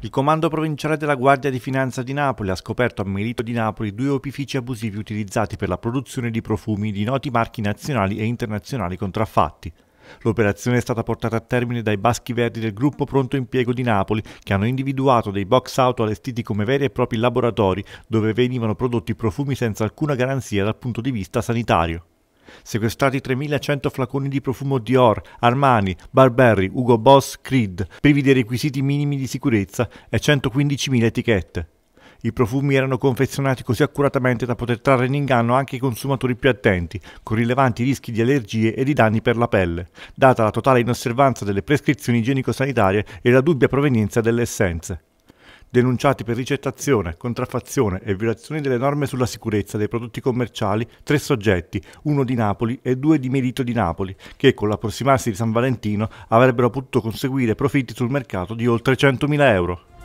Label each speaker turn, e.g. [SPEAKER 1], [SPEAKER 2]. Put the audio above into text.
[SPEAKER 1] Il Comando Provinciale della Guardia di Finanza di Napoli ha scoperto a Merito di Napoli due opifici abusivi utilizzati per la produzione di profumi di noti marchi nazionali e internazionali contraffatti. L'operazione è stata portata a termine dai Baschi Verdi del gruppo Pronto Impiego di Napoli, che hanno individuato dei box auto allestiti come veri e propri laboratori dove venivano prodotti profumi senza alcuna garanzia dal punto di vista sanitario sequestrati 3.100 flaconi di profumo Dior, Armani, Barberry, Ugo Boss, Creed, privi dei requisiti minimi di sicurezza e 115.000 etichette. I profumi erano confezionati così accuratamente da poter trarre in inganno anche i consumatori più attenti, con rilevanti rischi di allergie e di danni per la pelle, data la totale inosservanza delle prescrizioni igienico-sanitarie e la dubbia provenienza delle essenze denunciati per ricettazione, contraffazione e violazione delle norme sulla sicurezza dei prodotti commerciali tre soggetti, uno di Napoli e due di Merito di Napoli, che con l'approssimarsi di San Valentino avrebbero potuto conseguire profitti sul mercato di oltre 100.000 euro.